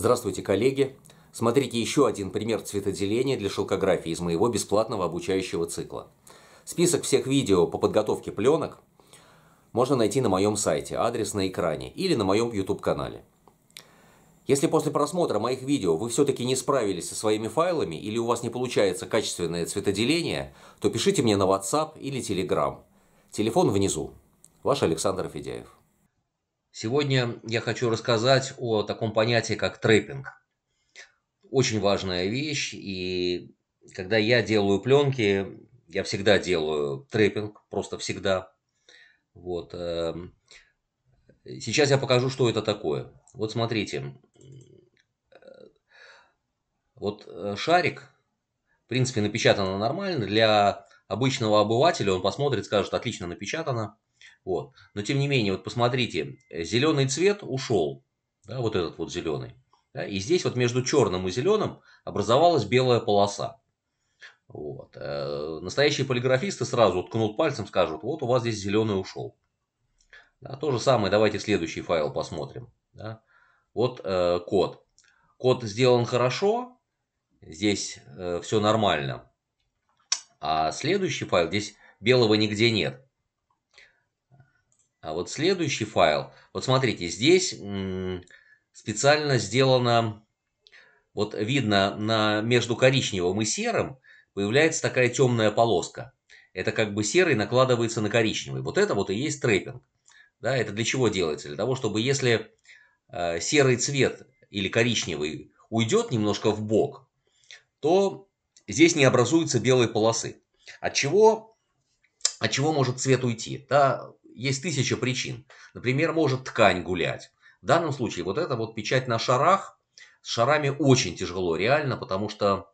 Здравствуйте, коллеги! Смотрите еще один пример цветоделения для шелкографии из моего бесплатного обучающего цикла. Список всех видео по подготовке пленок можно найти на моем сайте, адрес на экране, или на моем YouTube-канале. Если после просмотра моих видео вы все-таки не справились со своими файлами или у вас не получается качественное цветоделение, то пишите мне на WhatsApp или Telegram. Телефон внизу. Ваш Александр Федяев. Сегодня я хочу рассказать о таком понятии, как трейпинг. Очень важная вещь, и когда я делаю пленки, я всегда делаю трейпинг, просто всегда. Вот. Эм, сейчас я покажу, что это такое. Вот смотрите. Вот э, шарик, в принципе, напечатано нормально. Для обычного обывателя он посмотрит, скажет, отлично напечатано. Вот. Но тем не менее, вот посмотрите, э, зеленый цвет ушел, да, вот этот вот зеленый. Да, и здесь вот между черным и зеленым образовалась белая полоса. Вот. Э, настоящие полиграфисты сразу ткнут пальцем, скажут, вот у вас здесь зеленый ушел. Да, то же самое, давайте следующий файл посмотрим. Да. Вот э, код. Код сделан хорошо, здесь э, все нормально. А следующий файл, здесь белого нигде нет. А вот следующий файл, вот смотрите, здесь специально сделано, вот видно на, между коричневым и серым появляется такая темная полоска. Это как бы серый накладывается на коричневый. Вот это вот и есть трейпинг. Да, это для чего делается? Для того, чтобы если э, серый цвет или коричневый уйдет немножко в бок, то здесь не образуется белой полосы. От чего, от чего может цвет уйти? Да, есть тысяча причин. Например, может ткань гулять. В данном случае вот эта вот печать на шарах, с шарами очень тяжело реально, потому что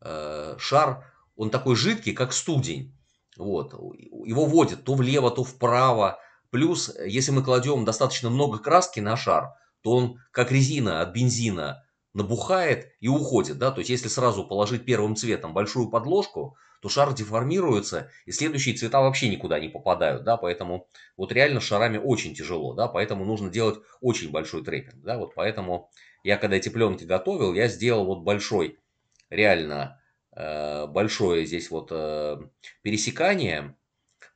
э, шар, он такой жидкий, как студень. Вот. Его водят то влево, то вправо. Плюс, если мы кладем достаточно много краски на шар, то он как резина от бензина набухает и уходит. Да? То есть, если сразу положить первым цветом большую подложку, то шар деформируется, и следующие цвета вообще никуда не попадают, да, поэтому вот реально шарами очень тяжело, да, поэтому нужно делать очень большой трепинг, да, вот поэтому я когда эти пленки готовил, я сделал вот большой, реально э, большое здесь вот э, пересекание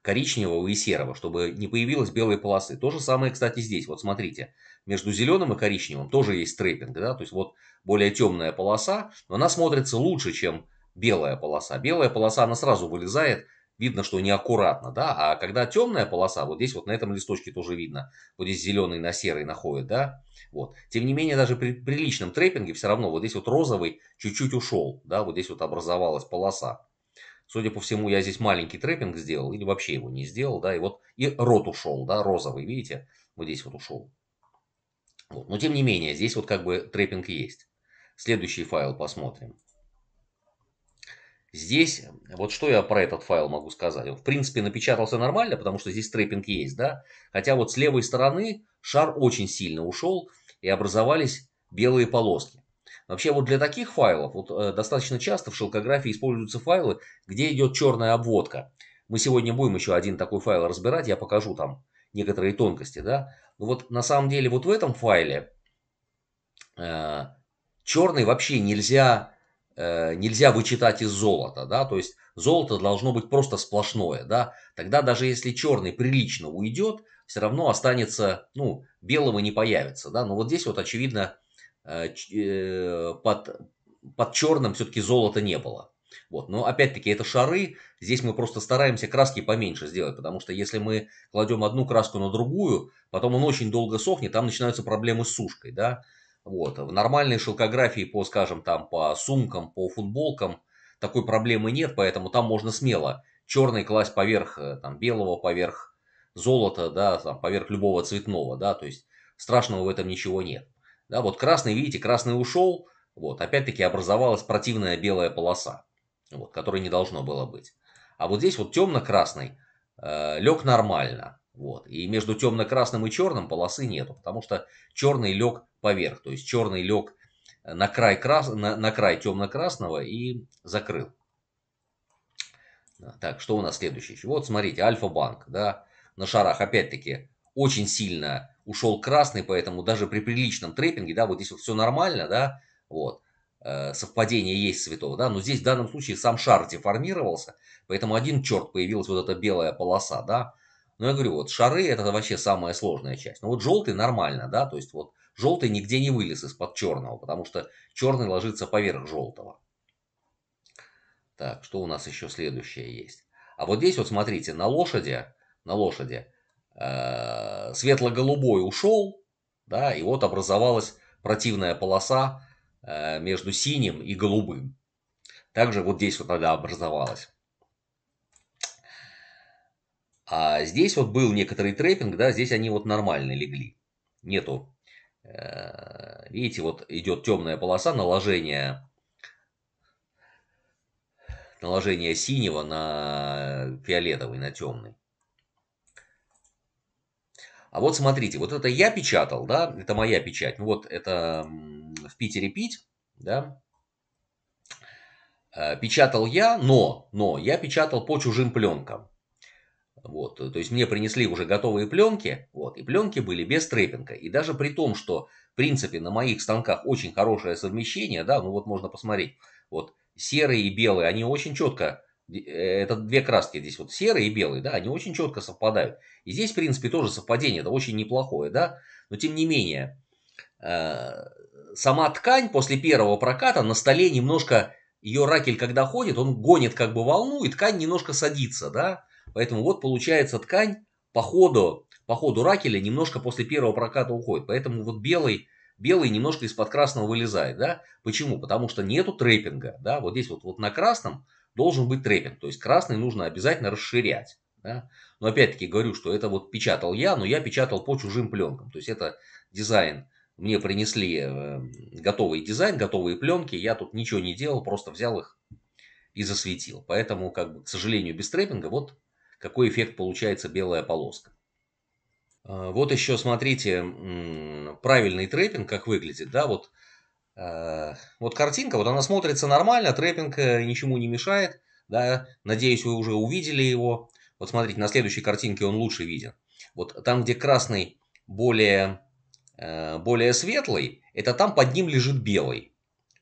коричневого и серого, чтобы не появилось белой полосы. То же самое, кстати, здесь, вот смотрите, между зеленым и коричневым тоже есть трепинг, да, то есть вот более темная полоса, но она смотрится лучше, чем белая полоса. Белая полоса, она сразу вылезает, видно, что неаккуратно, да, а когда темная полоса, вот здесь вот на этом листочке тоже видно, вот здесь зеленый на серый находит, да, вот. Тем не менее, даже при приличном трейпинге все равно вот здесь вот розовый чуть-чуть ушел, да, вот здесь вот образовалась полоса. Судя по всему, я здесь маленький трейпинг сделал или вообще его не сделал, да, и вот и рот ушел, да, розовый, видите, вот здесь вот ушел. Вот. Но тем не менее, здесь вот как бы трейпинг есть. Следующий файл посмотрим. Здесь, вот что я про этот файл могу сказать. Он, в принципе, напечатался нормально, потому что здесь трейпинг есть, да? Хотя вот с левой стороны шар очень сильно ушел, и образовались белые полоски. Вообще вот для таких файлов, вот э, достаточно часто в шелкографии используются файлы, где идет черная обводка. Мы сегодня будем еще один такой файл разбирать, я покажу там некоторые тонкости, да? Но ну вот на самом деле вот в этом файле э, черный вообще нельзя Э, нельзя вычитать из золота, да, то есть золото должно быть просто сплошное, да, тогда даже если черный прилично уйдет, все равно останется, ну, белого не появится, да, но вот здесь вот очевидно э, э, под, под черным все-таки золота не было. Вот. Но опять-таки это шары, здесь мы просто стараемся краски поменьше сделать, потому что если мы кладем одну краску на другую, потом он очень долго сохнет, там начинаются проблемы с сушкой, да. Вот. В нормальной шелкографии по, скажем, там, по сумкам, по футболкам такой проблемы нет, поэтому там можно смело черный класть поверх э, там, белого, поверх золота, да, там, поверх любого цветного, да, то есть страшного в этом ничего нет. Да, вот красный, видите, красный ушел, вот, опять-таки образовалась противная белая полоса, вот, которой не должно было быть. А вот здесь вот темно-красный э, лег нормально. Вот. И между темно-красным и черным полосы нету, потому что черный лег поверх, то есть черный лег на край, крас... на, на край темно-красного и закрыл. Так, что у нас следующее? Вот, смотрите, Альфа-банк, да, на шарах, опять-таки, очень сильно ушел красный, поэтому даже при приличном трейпинге, да, вот здесь вот все нормально, да, вот, э, совпадение есть цветов, да, но здесь в данном случае сам шар деформировался, поэтому один черт появилась вот эта белая полоса, да, но ну, я говорю, вот шары это вообще самая сложная часть. Но ну, вот желтый нормально, да, то есть вот желтый нигде не вылез из-под черного, потому что черный ложится поверх желтого. Так, что у нас еще следующее есть? А вот здесь вот смотрите, на лошади, на лошади э, светло-голубой ушел, да, и вот образовалась противная полоса э, между синим и голубым. Также вот здесь вот тогда образовалась. А здесь вот был некоторый трейпинг, да, здесь они вот нормально легли. Нету. Э, видите, вот идет темная полоса наложения наложение синего на фиолетовый, на темный. А вот смотрите, вот это я печатал, да, это моя печать. Ну вот это в Питере пить, да, э, печатал я, но, но я печатал по чужим пленкам. Вот, то есть мне принесли уже готовые пленки, вот, и пленки были без трепинга. И даже при том, что, в принципе, на моих станках очень хорошее совмещение, да, ну вот можно посмотреть, вот серые и белые, они очень четко, э, это две краски здесь, вот серые и белые, да, они очень четко совпадают. И здесь, в принципе, тоже совпадение, это очень неплохое, да, но тем не менее, э, сама ткань после первого проката на столе немножко, ее ракель когда ходит, он гонит как бы волну, и ткань немножко садится, да, Поэтому вот получается ткань по ходу, по ходу ракеля немножко после первого проката уходит. Поэтому вот белый, белый немножко из-под красного вылезает. Да? Почему? Потому что нету трейпинга. Да? Вот здесь вот, вот на красном должен быть трейпинг. То есть красный нужно обязательно расширять. Да? Но опять-таки говорю, что это вот печатал я, но я печатал по чужим пленкам. То есть это дизайн, мне принесли эм, готовый дизайн, готовые пленки. Я тут ничего не делал, просто взял их и засветил. Поэтому, как бы, к сожалению, без трейпинга вот какой эффект получается белая полоска. А, вот еще, смотрите, правильный трейпинг, как выглядит, да, вот, а, вот картинка, вот она смотрится нормально, трейпинг э, ничему не мешает, да, надеюсь, вы уже увидели его. Вот смотрите, на следующей картинке он лучше виден. Вот там, где красный более, э, более светлый, это там под ним лежит белый.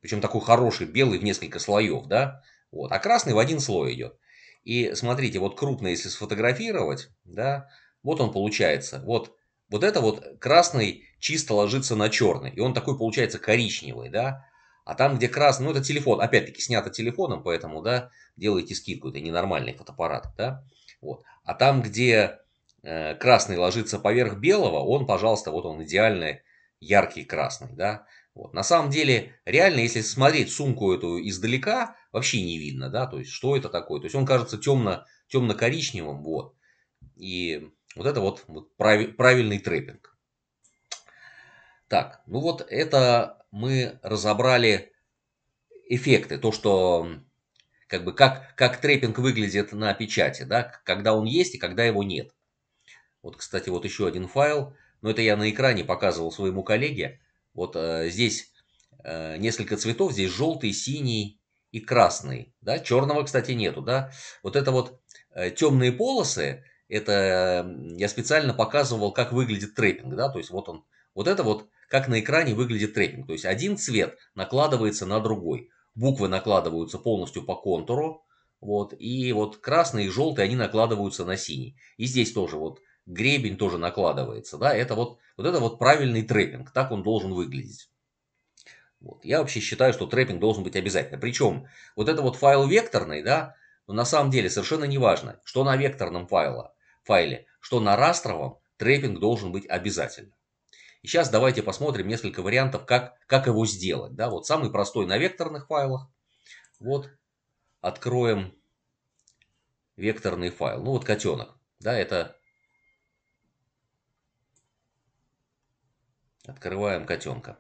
Причем такой хороший белый в несколько слоев, да. Вот. А красный в один слой идет. И смотрите, вот крупно, если сфотографировать, да, вот он получается. Вот, вот это вот красный чисто ложится на черный. И он такой получается коричневый, да. А там, где красный, ну это телефон, опять-таки снято телефоном, поэтому, да, делайте скидку, это ненормальный фотоаппарат, да. Вот. А там, где э, красный ложится поверх белого, он, пожалуйста, вот он идеальный яркий красный, да. Вот. На самом деле, реально, если смотреть сумку эту издалека, вообще не видно, да, то есть, что это такое. То есть, он кажется темно, темно-коричневым, вот. И вот это вот, вот прав, правильный трепинг. Так, ну вот это мы разобрали эффекты, то, что как бы как, как трепинг выглядит на печати, да, когда он есть и когда его нет. Вот, кстати, вот еще один файл, но это я на экране показывал своему коллеге. Вот э, здесь э, несколько цветов, здесь желтый, синий и красный. Да? Черного, кстати, нету. Да? Вот это вот э, темные полосы, это я специально показывал, как выглядит трейпинг. Да? То есть вот он, вот это вот, как на экране выглядит трейпинг. То есть один цвет накладывается на другой. Буквы накладываются полностью по контуру. Вот, и вот красный и желтый, они накладываются на синий. И здесь тоже вот гребень тоже накладывается, да, это вот, вот это вот правильный трэппинг, так он должен выглядеть. Вот. Я вообще считаю, что трэппинг должен быть обязательно. Причем вот это вот файл векторный, да, но ну, на самом деле совершенно не важно, что на векторном файла, файле, что на растровом, трэппинг должен быть обязательно. И сейчас давайте посмотрим несколько вариантов, как, как его сделать. Да, вот самый простой на векторных файлах. Вот откроем векторный файл. Ну вот котенок. Да, это Открываем котенка.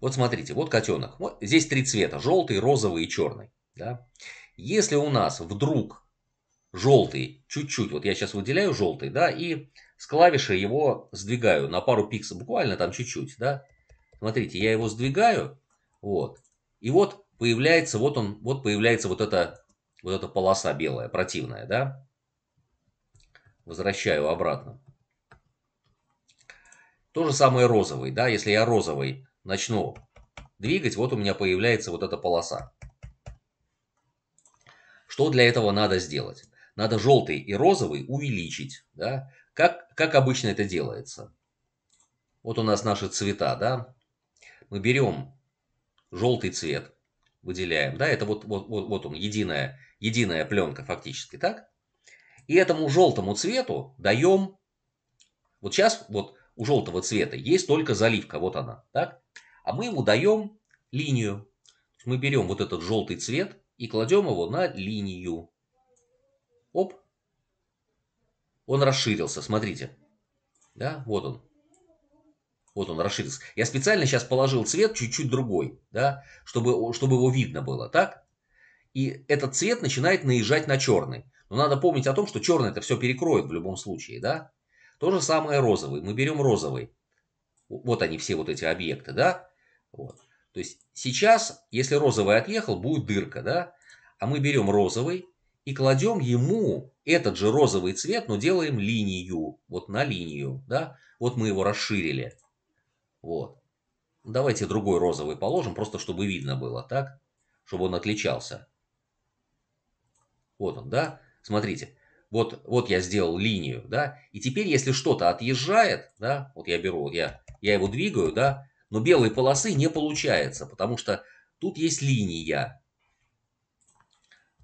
Вот смотрите, вот котенок. Вот здесь три цвета. Желтый, розовый и черный. Да? Если у нас вдруг желтый чуть-чуть, вот я сейчас выделяю желтый, да, и с клавиши его сдвигаю на пару пиксов, буквально там чуть-чуть, да. Смотрите, я его сдвигаю, вот. И вот появляется, вот он, вот появляется вот эта, вот эта полоса белая, противная, да. Возвращаю обратно. То же самое розовый, да, если я розовый начну двигать, вот у меня появляется вот эта полоса. Что для этого надо сделать? Надо желтый и розовый увеличить, да, как, как обычно это делается. Вот у нас наши цвета, да, мы берем желтый цвет, выделяем, да, это вот, вот, вот, вот он, единая, единая пленка фактически, так? И этому желтому цвету даем, вот сейчас вот у желтого цвета есть только заливка, вот она, так? А мы ему даем линию. Мы берем вот этот желтый цвет и кладем его на линию. Оп. Он расширился, смотрите. Да, вот он. Вот он расширился. Я специально сейчас положил цвет чуть-чуть другой, да, чтобы, чтобы его видно было, так? И этот цвет начинает наезжать на черный. Но надо помнить о том, что черный это все перекроет в любом случае, да? То же самое розовый. Мы берем розовый. Вот они все вот эти объекты, да? Вот. То есть сейчас, если розовый отъехал, будет дырка, да? А мы берем розовый и кладем ему этот же розовый цвет, но делаем линию, вот на линию, да? Вот мы его расширили. Вот. Давайте другой розовый положим, просто чтобы видно было, так? Чтобы он отличался. Вот он, да? Смотрите, вот, вот я сделал линию, да, и теперь, если что-то отъезжает, да, вот я беру, я, я его двигаю, да, но белой полосы не получается, потому что тут есть линия.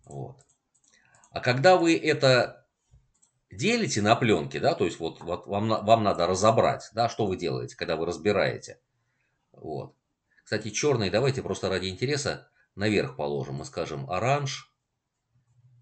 Вот. А когда вы это делите на пленке, да, то есть вот, вот вам, вам надо разобрать, да, что вы делаете, когда вы разбираете. Вот. Кстати, черный давайте просто ради интереса наверх положим. Мы скажем оранж,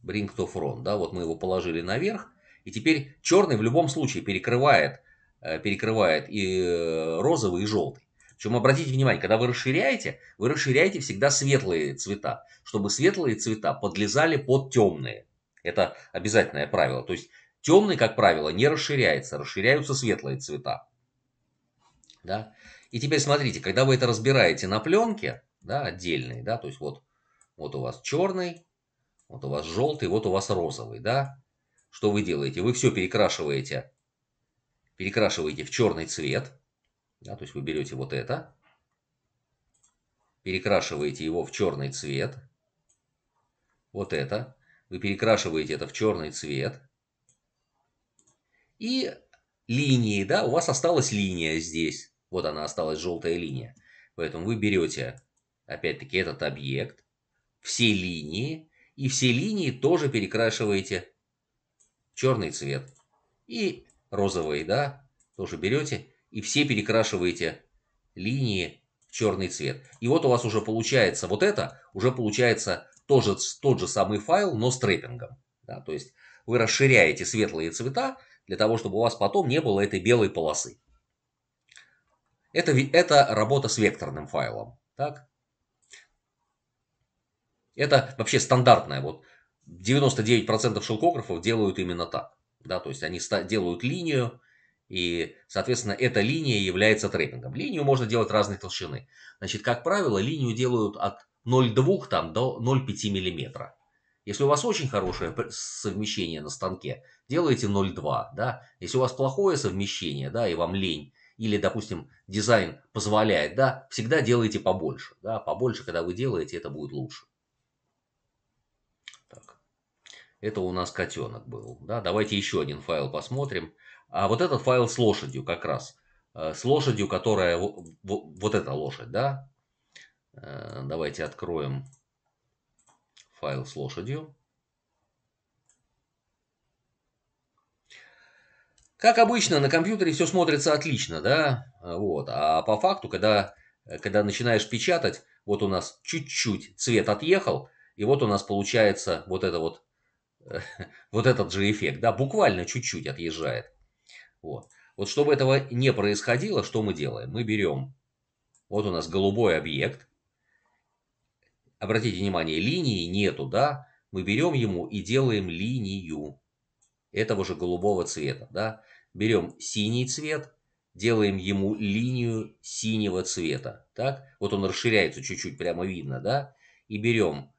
Brink to Front, да, вот мы его положили наверх, и теперь черный в любом случае перекрывает, э, перекрывает и э, розовый, и желтый. Причем обратите внимание, когда вы расширяете, вы расширяете всегда светлые цвета, чтобы светлые цвета подлезали под темные. Это обязательное правило. То есть темный, как правило, не расширяется, расширяются светлые цвета. Да? И теперь смотрите, когда вы это разбираете на пленке, да, отдельной, да, то есть вот, вот у вас черный, вот у вас желтый, вот у вас розовый, да? Что вы делаете? Вы все перекрашиваете, перекрашиваете в черный цвет. Да, то есть вы берете вот это, перекрашиваете его в черный цвет. Вот это. Вы перекрашиваете это в черный цвет. И линии, да, у вас осталась линия здесь. Вот она осталась, желтая линия. Поэтому вы берете, опять-таки, этот объект, все линии и все линии тоже перекрашиваете черный цвет. И розовые, да, тоже берете. И все перекрашиваете линии в черный цвет. И вот у вас уже получается вот это, уже получается тоже, тот же самый файл, но с трейпингом. Да, то есть вы расширяете светлые цвета для того, чтобы у вас потом не было этой белой полосы. Это, это работа с векторным файлом. Так? Это вообще стандартное. Вот 99% шелкографов делают именно так. Да, то есть они делают линию, и, соответственно, эта линия является трепингом. Линию можно делать разной толщины. Значит, как правило, линию делают от 0,2 там, до 0,5 мм. Если у вас очень хорошее совмещение на станке, делаете 0,2. Да? Если у вас плохое совмещение, да, и вам лень, или, допустим, дизайн позволяет, да, всегда делайте побольше. Да? Побольше, когда вы делаете, это будет лучше. Это у нас котенок был. Да? Давайте еще один файл посмотрим. А вот этот файл с лошадью как раз. Э, с лошадью, которая... Вот эта лошадь, да? Э, давайте откроем файл с лошадью. Как обычно, на компьютере все смотрится отлично, да? Вот. А по факту, когда, когда начинаешь печатать, вот у нас чуть-чуть цвет отъехал, и вот у нас получается вот это вот вот этот же эффект, да, буквально чуть-чуть отъезжает. Вот. вот чтобы этого не происходило, что мы делаем? Мы берем, вот у нас голубой объект, обратите внимание, линии нету, да, мы берем ему и делаем линию этого же голубого цвета, да, берем синий цвет, делаем ему линию синего цвета, так, вот он расширяется чуть-чуть, прямо видно, да, и берем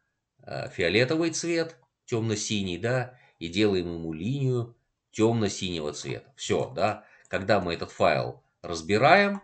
э, фиолетовый цвет – темно-синий, да, и делаем ему линию темно-синего цвета. Все, да, когда мы этот файл разбираем,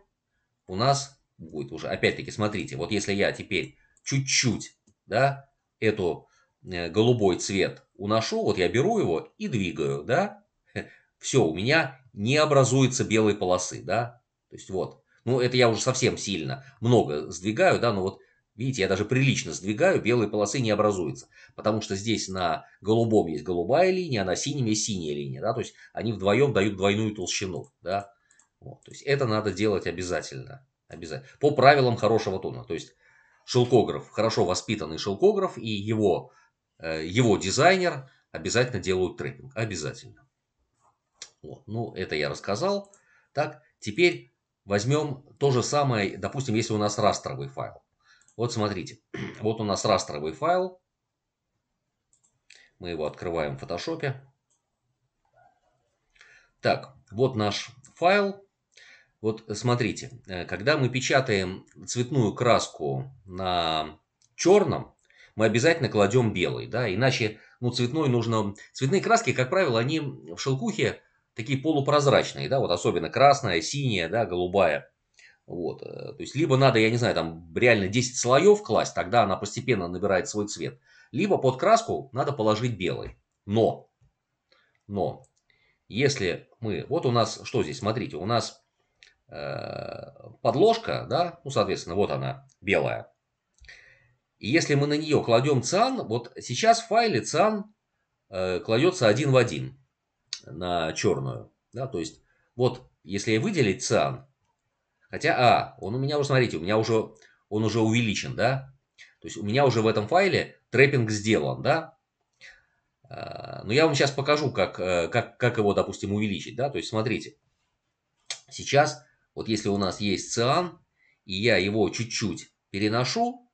у нас будет уже, опять-таки, смотрите, вот если я теперь чуть-чуть, да, эту э, голубой цвет уношу, вот я беру его и двигаю, да, все, у меня не образуется белой полосы, да, то есть вот, ну это я уже совсем сильно много сдвигаю, да, но вот Видите, я даже прилично сдвигаю, белой полосы не образуется, потому что здесь на голубом есть голубая линия, а на синем есть синяя линия, да, то есть они вдвоем дают двойную толщину, да. Вот, то есть это надо делать обязательно, обязательно, по правилам хорошего тона, то есть шелкограф, хорошо воспитанный шелкограф и его, э, его дизайнер обязательно делают трекинг, обязательно. Вот, ну, это я рассказал, так, теперь возьмем то же самое, допустим, если у нас растровый файл. Вот смотрите, вот у нас растровый файл. Мы его открываем в Photoshop. Так, вот наш файл. Вот смотрите, э, когда мы печатаем цветную краску на черном, мы обязательно кладем белый, да, иначе, ну, цветной нужно... Цветные краски, как правило, они в шелкухе такие полупрозрачные, да, вот особенно красная, синяя, да, голубая. Вот, э, то есть либо надо, я не знаю, там реально 10 слоев класть, тогда она постепенно набирает свой цвет. Либо под краску надо положить белый. Но, но, если мы, вот у нас, что здесь, смотрите, у нас э, подложка, да, ну, соответственно, вот она, белая. И если мы на нее кладем циан, вот сейчас в файле циан э, кладется один в один на черную, да, то есть вот если выделить циан, Хотя, а, он у меня уже, смотрите, у меня уже, он уже увеличен, да? То есть у меня уже в этом файле трэппинг сделан, да? А, но я вам сейчас покажу, как, э, как, как его, допустим, увеличить, да? То есть смотрите, сейчас, вот если у нас есть циан, и я его чуть-чуть переношу,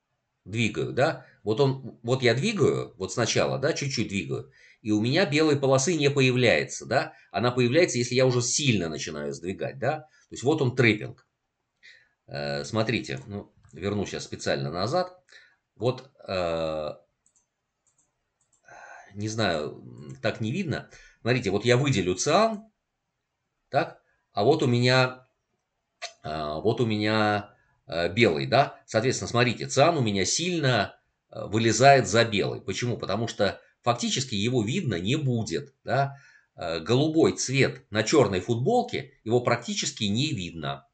двигаю, да? Вот он, вот я двигаю, вот сначала, да, чуть-чуть двигаю, и у меня белой полосы не появляется, да? Она появляется, если я уже сильно начинаю сдвигать, да? То есть вот он трэппинг. Э, смотрите, ну, верну сейчас специально назад. Вот, э, не знаю, так не видно. Смотрите, вот я выделю циан, так, а вот у меня, а, вот у меня э, белый, да. Соответственно, смотрите, циан у меня сильно вылезает за белый. Почему? Потому что фактически его видно не будет, да. Голубой цвет на черной футболке его практически не видно.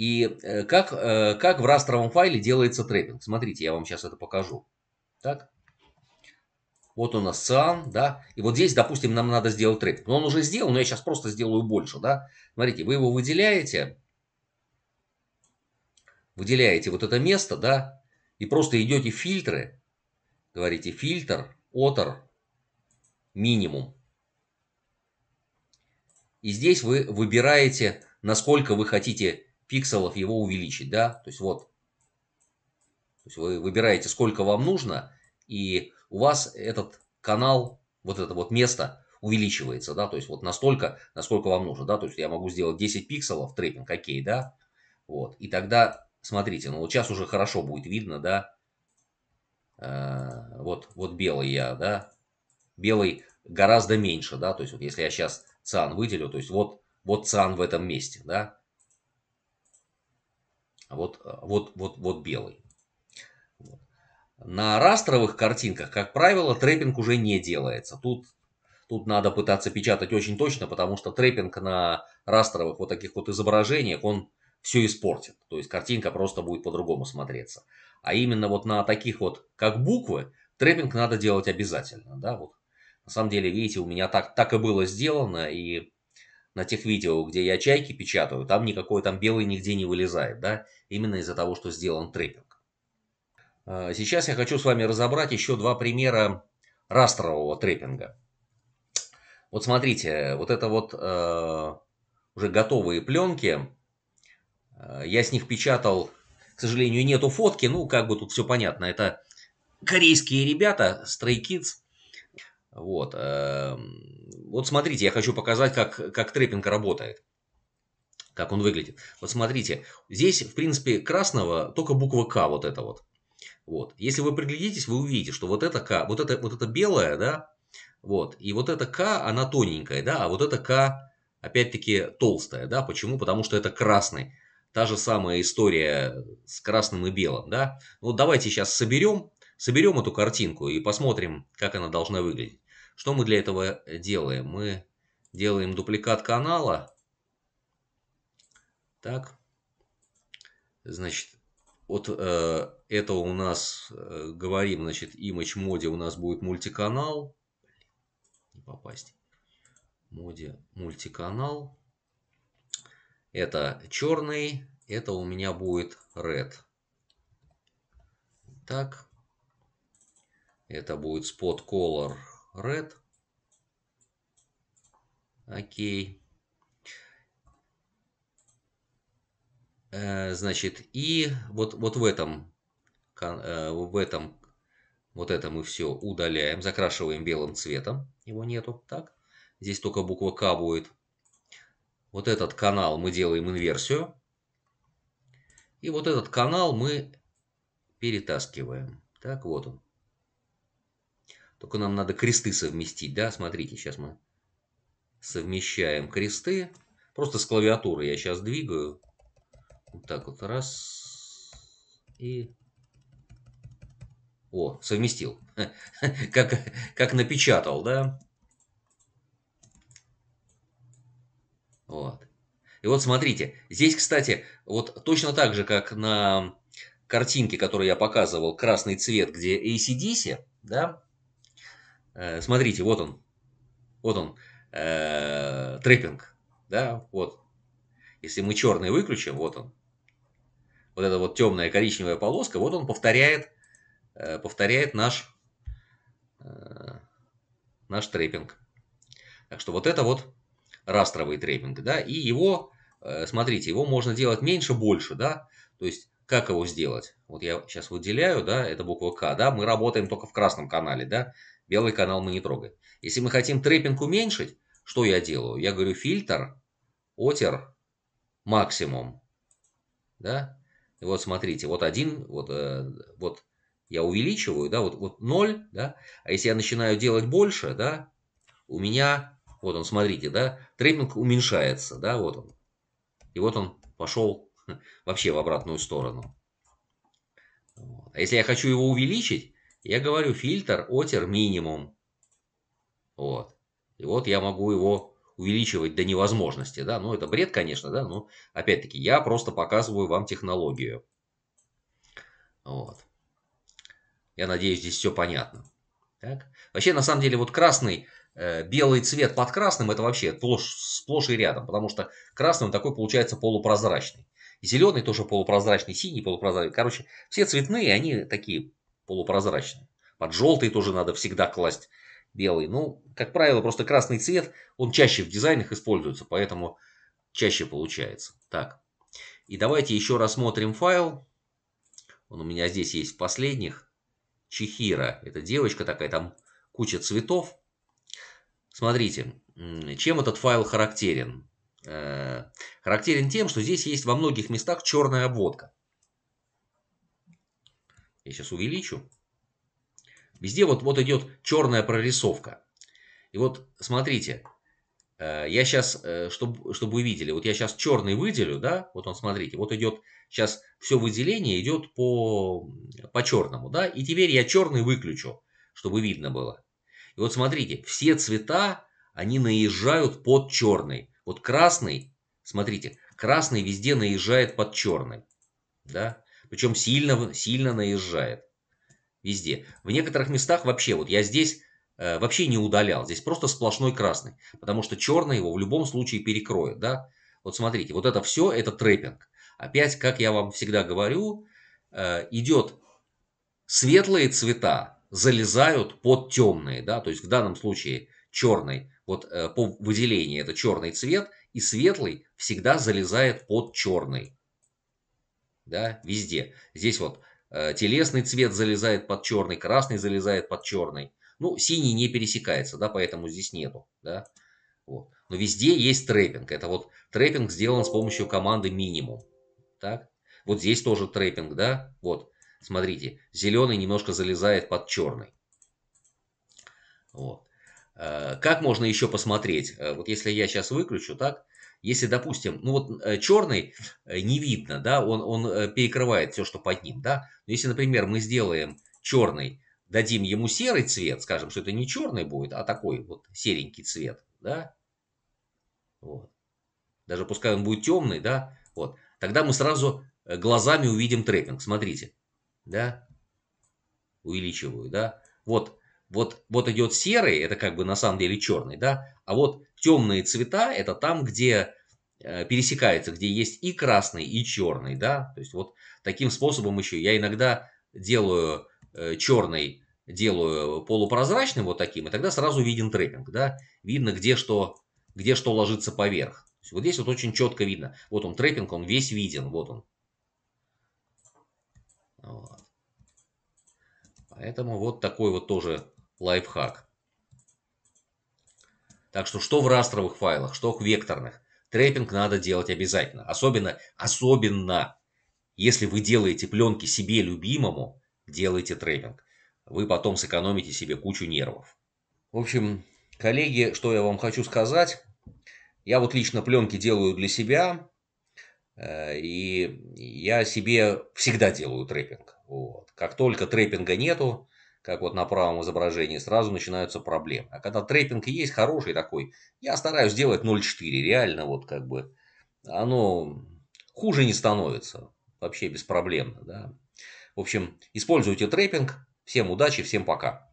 И э, как, э, как в растровом файле делается трейдинг? Смотрите, я вам сейчас это покажу. Так. Вот у нас циан, да. И вот здесь, допустим, нам надо сделать трейдинг. Но он уже сделал, но я сейчас просто сделаю больше, да. Смотрите, вы его выделяете. Выделяете вот это место, да. И просто идете в фильтры. Говорите фильтр, отор, минимум. И здесь вы выбираете, насколько вы хотите пикселов его увеличить, да, то есть вот. То есть вы выбираете, сколько вам нужно, и у вас этот канал, вот это вот место увеличивается, да, то есть вот настолько, насколько вам нужно, да, то есть я могу сделать 10 пикселов, трейпинг, окей, да, вот, и тогда, смотрите, ну вот сейчас уже хорошо будет видно, да, э, вот, вот белый я, да, белый гораздо меньше, да, то есть вот если я сейчас циан выделю, то есть вот, вот циан в этом месте, да, а вот, э, вот, вот, вот белый. На растровых картинках, как правило, трейпинг уже не делается. Тут, тут надо пытаться печатать очень точно, потому что трейпинг на растровых вот таких вот изображениях, он все испортит. То есть картинка просто будет по-другому смотреться. А именно вот на таких вот, как буквы, трейпинг надо делать обязательно. Да? Вот. На самом деле, видите, у меня так, так и было сделано, и на тех видео, где я чайки печатаю, там никакой там белый нигде не вылезает, да, именно из-за того, что сделан трепинг. А, сейчас я хочу с вами разобрать еще два примера растрового трепинга. Вот смотрите, вот это вот э, уже готовые пленки. Э, я с них печатал, к сожалению, нету фотки, ну, как бы тут все понятно. Это корейские ребята, Stray Kids, вот. Эм, вот смотрите, я хочу показать, как, как трепинг работает. Как он выглядит. Вот смотрите, здесь, в принципе, красного только буква К вот это вот. Вот. Если вы приглядитесь, вы увидите, что вот это К, вот это, вот это белое, да, вот, и вот эта К, она тоненькая, да, а вот эта К, опять-таки, толстая, да, почему? Потому что это красный. Та же самая история с красным и белым, да. Ну, давайте сейчас соберем соберем эту картинку и посмотрим, как она должна выглядеть. Что мы для этого э, делаем? Мы делаем дупликат канала. Так. Значит, вот э, этого у нас э, говорим, значит, image моде у нас будет мультиканал. Не попасть. Моде мультиканал. Это черный, это у меня будет red. Так. Это будет spot color red. Окей. Э, значит, и вот, вот в этом, э, в этом, вот это мы все удаляем, закрашиваем белым цветом. Его нету, так? Здесь только буква К будет. Вот этот канал мы делаем инверсию. И вот этот канал мы перетаскиваем. Так, вот он. Только нам надо кресты совместить, да? Смотрите, сейчас мы совмещаем кресты. Просто с клавиатуры я сейчас двигаю. Вот так вот, раз. И... О, совместил. Как, как напечатал, да? Вот. И вот смотрите, здесь, кстати, вот точно так же, как на картинке, которую я показывал, красный цвет, где ACDC, да, Э, смотрите, вот он. Вот он. Э, трэппинг. Да, вот. Если мы черный выключим, вот он. Вот эта вот темная коричневая полоска, вот он повторяет, э, повторяет наш, э, наш трейпинг. Так что вот это вот растровый трейпинг, да, и его, э, смотрите, его можно делать меньше, больше, да, то есть как его сделать? Вот я сейчас выделяю, да, это буква К, да, мы работаем только в красном канале, да, Белый канал мы не трогаем. Если мы хотим трепинг уменьшить, что я делаю? Я говорю фильтр, отер, максимум. Да? И вот смотрите, вот один, вот, э, вот я увеличиваю, да, вот, вот 0, да, а если я начинаю делать больше, да, у меня, вот он, смотрите, да, трепинг уменьшается, да, вот он. И вот он пошел вообще в обратную сторону. А если я хочу его увеличить, я говорю, фильтр отер минимум. Вот. И вот я могу его увеличивать до невозможности, да, ну это бред, конечно, да, но опять-таки я просто показываю вам технологию. Вот. Я надеюсь, здесь все понятно. Так. Вообще, на самом деле, вот красный, э, белый цвет под красным, это вообще сплошь, сплошь и рядом, потому что красный он такой получается полупрозрачный. Зеленый тоже полупрозрачный, синий полупрозрачный. Короче, все цветные, они такие полупрозрачный. Под желтый тоже надо всегда класть белый. Ну, как правило, просто красный цвет, он чаще в дизайнах используется, поэтому чаще получается. Так, и давайте еще рассмотрим файл. Он у меня здесь есть в последних. Чехира, это девочка такая, там куча цветов. Смотрите, чем этот файл характерен? Э, характерен тем, что здесь есть во многих местах черная обводка. Я сейчас увеличу. Везде вот, вот идет черная прорисовка. И вот смотрите, э, я сейчас, э, чтобы, чтобы вы видели, вот я сейчас черный выделю, да, вот он, смотрите, вот идет сейчас все выделение идет по, по черному, да, и теперь я черный выключу, чтобы видно было. И вот смотрите, все цвета, они наезжают под черный. Вот красный, смотрите, красный везде наезжает под черный, да. Причем сильно, сильно наезжает. Везде. В некоторых местах вообще, вот я здесь э, вообще не удалял. Здесь просто сплошной красный. Потому что черный его в любом случае перекроет. Да? Вот смотрите, вот это все, это трэппинг. Опять, как я вам всегда говорю, э, идет светлые цвета залезают под темные. Да? То есть в данном случае черный, вот э, по выделению это черный цвет, и светлый всегда залезает под черный да, везде. Здесь вот э, телесный цвет залезает под черный, красный залезает под черный. Ну, синий не пересекается, да, поэтому здесь нету, да. Вот. Но везде есть трейпинг. Это вот трейпинг сделан с помощью команды минимум. Так, вот здесь тоже трейпинг, да, вот, смотрите, зеленый немножко залезает под черный. Вот. Э, как можно еще посмотреть? Э, вот если я сейчас выключу, так, если, допустим, ну вот э, черный э, не видно, да, он, он э, перекрывает все, что под ним, да. Но если, например, мы сделаем черный, дадим ему серый цвет, скажем, что это не черный будет, а такой вот серенький цвет, да. Вот. Даже пускай он будет темный, да, вот. Тогда мы сразу глазами увидим трекинг, смотрите, да. Увеличиваю, да. Вот, вот, вот идет серый, это как бы на самом деле черный, да, а вот темные цвета это там, где э, пересекается, где есть и красный, и черный, да, то есть вот таким способом еще я иногда делаю э, черный, делаю полупрозрачным вот таким, и тогда сразу виден трекинг, да, видно, где что, где что ложится поверх. вот здесь вот очень четко видно, вот он трекинг, он весь виден, вот он. Вот. Поэтому вот такой вот тоже лайфхак. Так что что в растровых файлах, что в векторных, трейпинг надо делать обязательно. Особенно, особенно, если вы делаете пленки себе любимому, делайте трейпинг. Вы потом сэкономите себе кучу нервов. В общем, коллеги, что я вам хочу сказать. Я вот лично пленки делаю для себя, э, и я себе всегда делаю трейпинг. Вот. Как только трейпинга нету, как вот на правом изображении, сразу начинаются проблемы. А когда трейпинг есть хороший такой, я стараюсь делать 0.4, реально вот как бы оно хуже не становится, вообще беспроблемно, да. В общем, используйте трейпинг, всем удачи, всем пока.